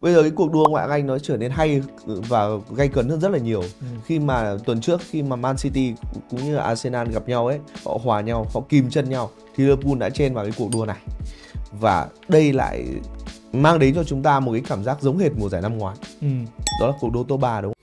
bây giờ cái cuộc đua ngoại hạng anh nó trở nên hay và gay cấn hơn rất là nhiều ừ. khi mà tuần trước khi mà Man City cũng như là Arsenal gặp nhau ấy họ hòa nhau họ kìm chân nhau thì Liverpool đã trên vào cái cuộc đua này và đây lại mang đến cho chúng ta một cái cảm giác giống hệt mùa giải năm ngoái ừ. đó là cuộc đua top 3 đúng không?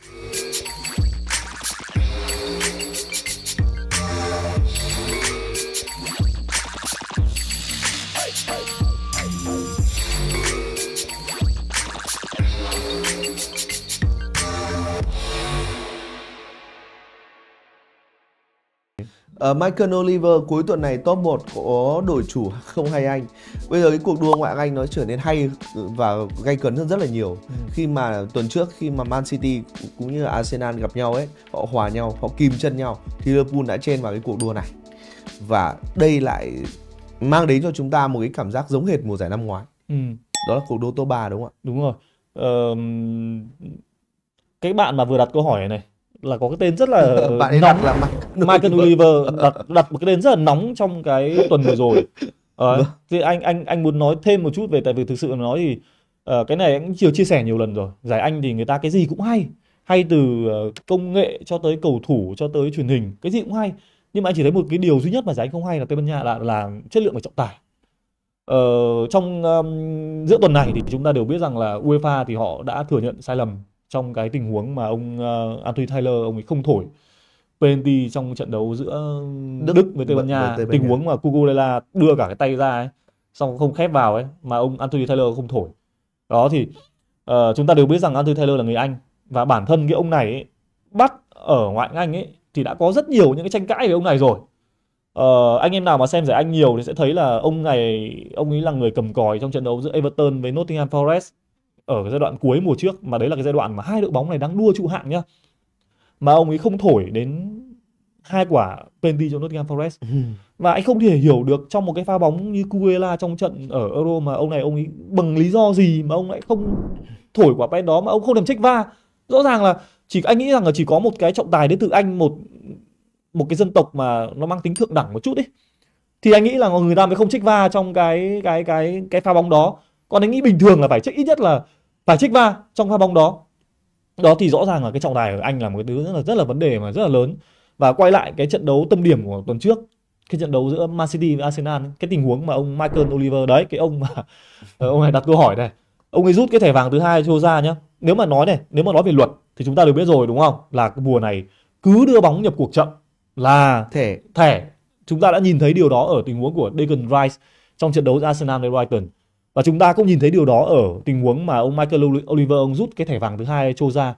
Uh, Michael Oliver cuối tuần này top 1 có đổi chủ không hay anh Bây giờ cái cuộc đua ngoại Anh nó trở nên hay và gay cấn hơn rất là nhiều ừ. Khi mà tuần trước khi mà Man City cũng như là Arsenal gặp nhau ấy Họ hòa nhau, họ kìm chân nhau Thì Liverpool đã chen vào cái cuộc đua này Và đây lại mang đến cho chúng ta một cái cảm giác giống hệt mùa giải năm ngoái ừ. Đó là cuộc đua top 3 đúng không ạ? Đúng rồi ờ... Cái bạn mà vừa đặt câu hỏi này là có cái tên rất là bạn ấy nóng đặt là Michael Oliver đặt đặt một cái tên rất là nóng trong cái tuần vừa rồi vâng. ờ, thì anh anh anh muốn nói thêm một chút về tại vì thực sự nói thì uh, cái này anh chưa chia sẻ nhiều lần rồi giải anh thì người ta cái gì cũng hay hay từ ờ, công nghệ cho tới cầu thủ cho tới truyền hình cái gì cũng hay nhưng mà anh chỉ thấy một cái điều duy nhất mà giải anh không hay là tây ban nha là là chất lượng và trọng tài ờ, trong um, giữa tuần này thì chúng ta đều biết rằng là uefa thì họ đã thừa nhận sai lầm trong cái tình huống mà ông uh, Anthony Taylor ông ấy không thổi penalty trong trận đấu giữa Đức, Đức với Tây Ban Nha tình huống mà Cucurella đưa cả cái tay ra ấy xong không khép vào ấy mà ông Anthony Taylor không thổi đó thì uh, chúng ta đều biết rằng Anthony Taylor là người Anh và bản thân cái ông này ấy, bắt ở ngoại Anh ấy thì đã có rất nhiều những cái tranh cãi về ông này rồi uh, anh em nào mà xem giải Anh nhiều thì sẽ thấy là ông này ông ấy là người cầm còi trong trận đấu giữa Everton với Nottingham Forest ở cái giai đoạn cuối mùa trước mà đấy là cái giai đoạn mà hai đội bóng này đang đua trụ hạng nhá mà ông ấy không thổi đến hai quả penalty cho Nottingham Forest và ừ. anh không thể hiểu được trong một cái pha bóng như Cuella trong trận ở Euro mà ông này ông ấy bằng lý do gì mà ông lại không thổi quả penalty đó mà ông không làm trách va rõ ràng là chỉ anh nghĩ rằng là chỉ có một cái trọng tài đến từ Anh một một cái dân tộc mà nó mang tính thượng đẳng một chút ấy thì anh nghĩ là người ta mới không trích va trong cái cái cái cái pha bóng đó còn anh nghĩ bình thường là phải trích ít nhất là phải trích va trong pha bóng đó ừ. đó thì rõ ràng là cái trọng tài ở anh là một cái thứ rất là rất là vấn đề mà rất là lớn và quay lại cái trận đấu tâm điểm của tuần trước cái trận đấu giữa Man City với Arsenal cái tình huống mà ông Michael Oliver đấy cái ông mà ờ, ông này đặt câu hỏi này ông ấy rút cái thẻ vàng thứ hai cho ra nhá nếu mà nói này nếu mà nói về luật thì chúng ta đều biết rồi đúng không là cái mùa này cứ đưa bóng nhập cuộc chậm là thẻ thẻ chúng ta đã nhìn thấy điều đó ở tình huống của Declan Rice trong trận đấu giữa Arsenal với Brighton và chúng ta cũng nhìn thấy điều đó ở tình huống mà ông Michael Oliver ông rút cái thẻ vàng thứ hai cho ra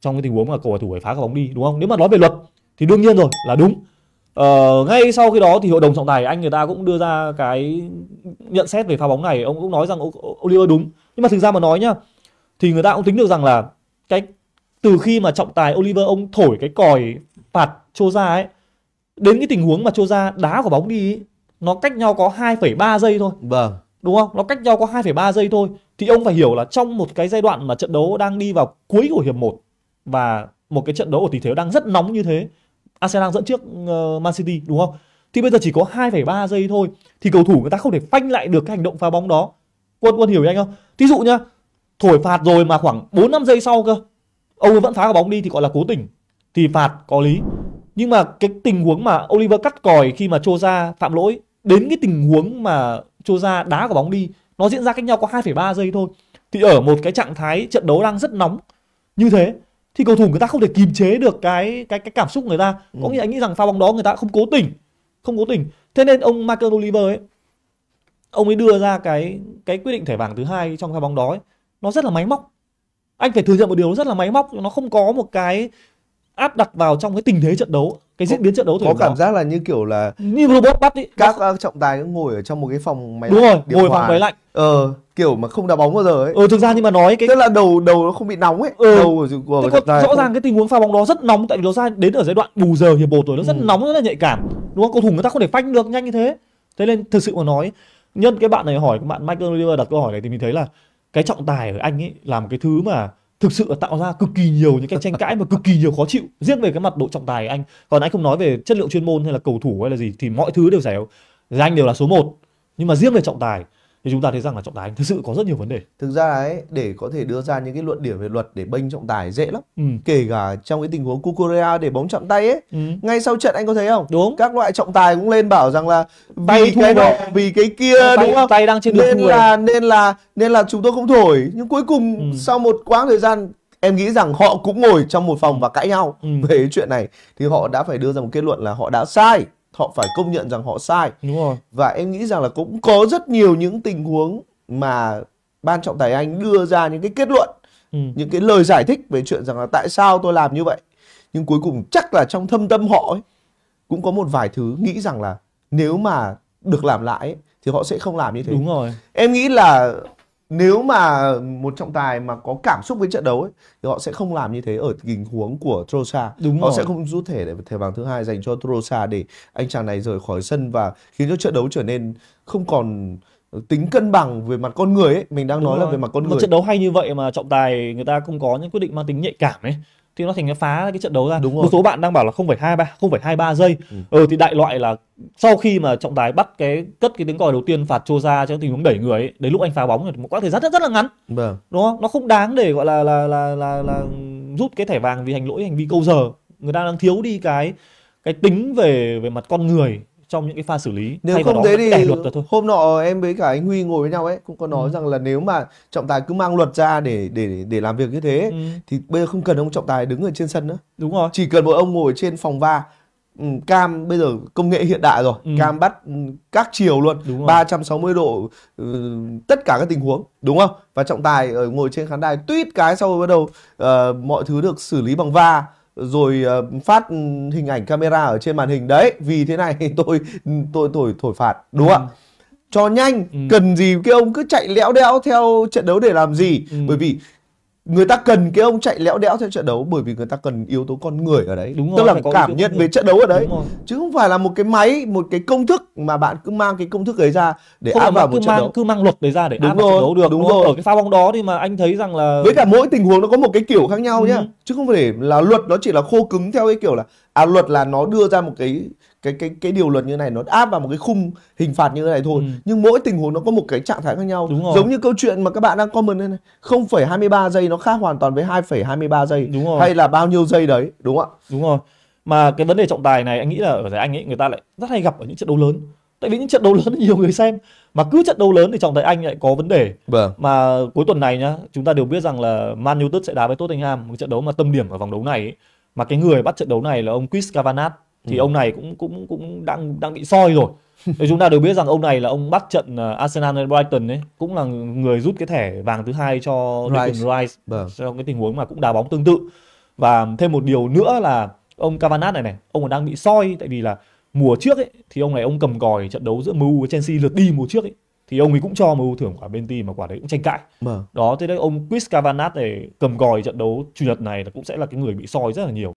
trong cái tình huống mà cầu thủ phải phá cầu bóng đi đúng không nếu mà nói về luật thì đương nhiên rồi là đúng ờ, ngay sau khi đó thì hội đồng trọng tài anh người ta cũng đưa ra cái nhận xét về pha bóng này ông cũng nói rằng Oliver đúng nhưng mà thực ra mà nói nhá thì người ta cũng tính được rằng là cái từ khi mà trọng tài Oliver ông thổi cái còi phạt cho ra ấy đến cái tình huống mà cho ra đá quả bóng đi ấy, nó cách nhau có 2,3 giây thôi vâng đúng không nó cách nhau có 2,3 giây thôi thì ông phải hiểu là trong một cái giai đoạn mà trận đấu đang đi vào cuối của hiệp 1 và một cái trận đấu của tỷ thế đang rất nóng như thế Arsenal dẫn trước uh, Man City đúng không thì bây giờ chỉ có 2,3 giây thôi thì cầu thủ người ta không thể phanh lại được cái hành động phá bóng đó quân quân hiểu anh không thí dụ nhá thổi phạt rồi mà khoảng 4 5 giây sau cơ ông ấy vẫn phá cái bóng đi thì gọi là cố tình thì phạt có lý nhưng mà cái tình huống mà Oliver cắt còi khi mà Choza phạm lỗi đến cái tình huống mà ra đá quả bóng đi nó diễn ra cách nhau có 2,3 giây thôi thì ở một cái trạng thái trận đấu đang rất nóng như thế thì cầu thủ người ta không thể kìm chế được cái cái cái cảm xúc người ta có ừ. nghĩa anh nghĩ rằng pha bóng đó người ta không cố tình không cố tình thế nên ông Michael Oliver ấy ông ấy đưa ra cái cái quyết định thẻ vàng thứ hai trong pha bóng đó ấy, nó rất là máy móc anh phải thừa nhận một điều nó rất là máy móc nó không có một cái áp đặt vào trong cái tình thế trận đấu cái diễn biến trận đấu thì có cảm đó. giác là như kiểu là như robot bắt đi các uh, trọng tài cũng ngồi ở trong một cái phòng máy đúng lạnh, rồi ngồi hòa. phòng máy lạnh ờ kiểu mà không đá bóng bao giờ ấy ừ thực ra nhưng mà nói cái tức là đầu đầu nó không bị nóng ấy ừ. đầu của Thế còn, rõ không... ràng cái tình huống pha bóng đó rất nóng tại vì nó ra đến ở giai đoạn bù giờ hiệp một rồi nó rất ừ. nóng rất là nhạy cảm đúng không cầu thủ người ta không thể phanh được nhanh như thế thế nên thực sự mà nói nhân cái bạn này hỏi các bạn Michael Oliver đặt câu hỏi này thì mình thấy là cái trọng tài ở anh ấy làm cái thứ mà thực sự là tạo ra cực kỳ nhiều những cái tranh cãi và cực kỳ nhiều khó chịu riêng về cái mặt độ trọng tài anh còn anh không nói về chất lượng chuyên môn hay là cầu thủ hay là gì thì mọi thứ đều phải là anh đều là số 1 nhưng mà riêng về trọng tài thì chúng ta thấy rằng là trọng tài anh thực sự có rất nhiều vấn đề thực ra ấy để có thể đưa ra những cái luận điểm về luật để bênh trọng tài dễ lắm ừ. kể cả trong cái tình huống Cucurea để bóng chạm tay ấy ừ. ngay sau trận anh có thấy không đúng các loại trọng tài cũng lên bảo rằng là tay vì cái đó vì cái kia tay, đúng không tay đang trên đường nên người. là nên là nên là chúng tôi không thổi nhưng cuối cùng ừ. sau một quãng thời gian em nghĩ rằng họ cũng ngồi trong một phòng và cãi nhau ừ. về chuyện này thì họ đã phải đưa ra một kết luận là họ đã sai họ phải công nhận rằng họ sai đúng rồi và em nghĩ rằng là cũng có rất nhiều những tình huống mà ban trọng tài anh đưa ra những cái kết luận ừ. những cái lời giải thích về chuyện rằng là tại sao tôi làm như vậy nhưng cuối cùng chắc là trong thâm tâm họ ấy, cũng có một vài thứ nghĩ rằng là nếu mà được làm lại ấy, thì họ sẽ không làm như thế đúng rồi em nghĩ là nếu mà một trọng tài mà có cảm xúc với trận đấu ấy thì họ sẽ không làm như thế ở tình huống của Trosa. Đúng họ rồi. sẽ không rút thẻ để thẻ vàng thứ hai dành cho Trosa để anh chàng này rời khỏi sân và khiến cho trận đấu trở nên không còn tính cân bằng về mặt con người ấy, mình đang Đúng nói rồi. là về mặt con người. Một trận đấu hay như vậy mà trọng tài người ta không có những quyết định mang tính nhạy cảm ấy thì nó thành cái phá cái trận đấu ra Đúng rồi. một số bạn đang bảo là không không phải phải hai ba hai ba giây ừ. ừ thì đại loại là sau khi mà trọng tài bắt cái cất cái tiếng còi đầu tiên phạt ra cho tình huống đẩy người ấy, đến lúc anh phá bóng thì một quãng thời gian rất rất là ngắn vâng. đúng không nó không đáng để gọi là là là là, là rút cái thẻ vàng vì hành lỗi hành vi câu giờ người ta đang thiếu đi cái cái tính về về mặt con người trong những cái pha xử lý nếu Thay không thế thì luật thôi. hôm nọ em với cả anh Huy ngồi với nhau ấy cũng có nói ừ. rằng là nếu mà trọng tài cứ mang luật ra để để để làm việc như thế ừ. thì bây giờ không cần ông trọng tài đứng ở trên sân nữa đúng rồi chỉ cần một ông ngồi trên phòng va ừ, cam bây giờ công nghệ hiện đại rồi ừ. cam bắt ừ, các chiều luôn đúng rồi. 360 độ uh, tất cả các tình huống đúng không và trọng tài ở ngồi trên khán đài tuyết cái sau bắt đầu uh, mọi thứ được xử lý bằng va rồi ờ, phát hình ảnh camera ở trên màn hình đấy vì thế này tôi tôi thổi thổi phạt đúng không ừ. ạ cho nhanh ừ. cần gì cái ông cứ chạy lẽo đẽo theo trận đấu để làm gì ừ. bởi vì người ta cần cái ông chạy lẽo đẽo theo trận đấu bởi vì người ta cần yếu tố con người ở đấy đúng tức là cảm nhận về trận đấu ở đấy chứ không phải là một cái máy một cái công thức mà bạn cứ mang cái công thức ấy ra để áp vào một trận mang, đấu cứ mang luật đấy ra để đúng áp rồi, vào trận đấu được đúng, đúng rồi ở cái pha bóng đó thì mà anh thấy rằng là với cả mỗi tình huống nó có một cái kiểu khác nhau ừ. nhá chứ không phải là luật nó chỉ là khô cứng theo cái kiểu là à luật là nó đưa ra một cái cái cái cái điều luật như này nó áp vào một cái khung hình phạt như thế này thôi ừ. nhưng mỗi tình huống nó có một cái trạng thái khác nhau Đúng rồi. giống như câu chuyện mà các bạn đang comment này, này 0,23 giây nó khác hoàn toàn với 2,23 giây Đúng rồi. hay là bao nhiêu giây đấy đúng không ạ đúng rồi mà cái vấn đề trọng tài này anh nghĩ là ở giải anh ấy người ta lại rất hay gặp ở những trận đấu lớn tại vì những trận đấu lớn nhiều người xem mà cứ trận đấu lớn thì trọng tài anh lại có vấn đề vâng. mà cuối tuần này nhá chúng ta đều biết rằng là Man United sẽ đá với Tottenham một trận đấu mà tâm điểm ở vòng đấu này ấy. mà cái người bắt trận đấu này là ông Chris Kavanagh thì ừ. ông này cũng cũng cũng đang đang bị soi rồi Đấy, chúng ta đều biết rằng ông này là ông bắt trận à, Arsenal and Brighton ấy cũng là người rút cái thẻ vàng thứ hai cho Rice. Declan Rice vâng. cái tình huống mà cũng đá bóng tương tự và thêm một điều nữa là ông Cavanaugh này này ông còn đang bị soi tại vì là mùa trước ấy thì ông này ông cầm còi trận đấu giữa MU với Chelsea lượt đi mùa trước ấy thì ông ấy cũng cho MU thưởng quả penalty mà quả đấy cũng tranh cãi. Vâng. Đó thế đấy ông Chris Cavanaugh này cầm còi trận đấu chủ nhật này là cũng sẽ là cái người bị soi rất là nhiều.